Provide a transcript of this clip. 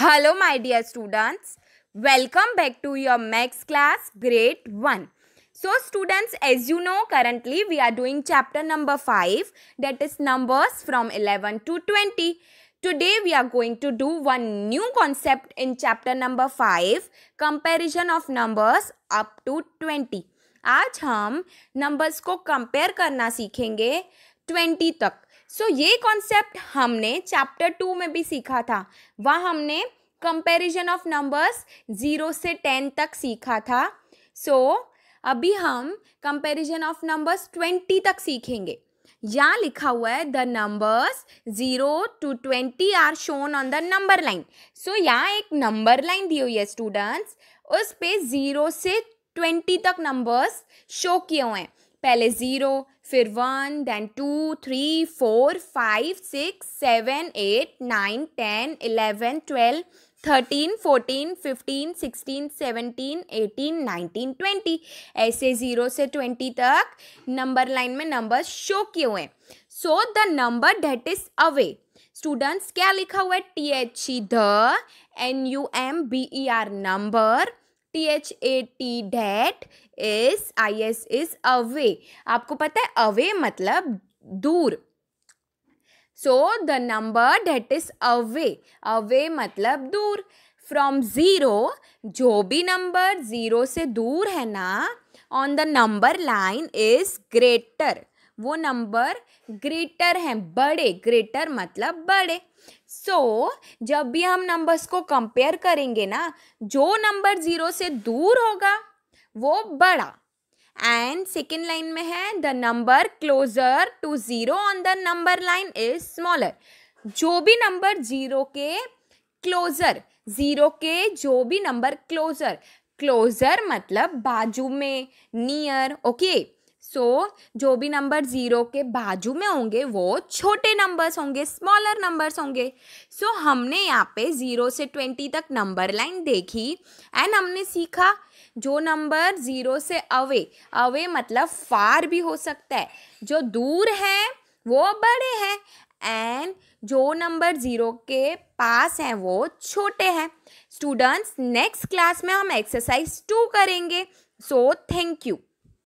Hello my dear students welcome back to your maths class grade one so students as you know currently we are doing chapter number five that is numbers from eleven to twenty today we are going to do one new concept in chapter number five comparison of numbers up to twenty आज हम numbers को compare करना सीखेंगे twenty तक so so, ये concept हमने chapter two में भी सीखा था वहाँ हमने कंपैरिजन ऑफ नंबर्स ज़ीरो से टेन तक सीखा था सो so, अभी हम कंपैरिजन ऑफ नंबर्स ट्वेंटी तक सीखेंगे यहाँ लिखा हुआ है the numbers zero to twenty are shown on the number line so यहाँ एक नंबर लाइन दी हुई है स्टूडेंट्स उस पे ज़ीरो से ट्वेंटी तक नंबर्स शो किए हुए हैं पहले ज़ीरो फिर one then two three four five six seven eight nine ten eleven twelve thirteen fourteen fifteen sixteen seventeen eighteen nineteen twenty ऐसे ज़ीरो से ट्वेंटी तक नंबर लाइन में नंबर शो किए हुए हैं so the number that is away students क्या लिखा हुआ है T H E the N U M B E R number T H A T that is I S is away आपको पता है अवे मतलब दूर so the number that is away away मतलब दूर फ्रॉम ज़ीरो जो भी number zero से दूर है ना on the number line is greater वो नंबर ग्रेटर हैं बड़े ग्रेटर मतलब बड़े सो so, जब भी हम नंबर्स को कंपेयर करेंगे ना जो नंबर ज़ीरो से दूर होगा वो बड़ा एंड सेकेंड लाइन में है the number closer to zero on the number line is smaller जो भी नंबर ज़ीरो के क्लोजर ज़ीरो के जो भी नंबर क्लोजर क्लोजर मतलब बाजू में near okay okay? So so, जो भी नंबर ज़ीरो के बाजू में होंगे वो छोटे नंबर्स होंगे स्मॉलर नंबर्स होंगे सो so, हमने यहाँ पे ज़ीरो से ट्वेंटी तक नंबर लाइन देखी एंड हमने सीखा जो नंबर ज़ीरो से अवे अवे मतलब फार भी हो सकता है जो दूर है वो बड़े हैं एंड जो नंबर ज़ीरो के पास हैं वो छोटे हैं स्टूडेंट्स नेक्स्ट क्लास में हम एक्सरसाइज टू करेंगे सो थैंक यू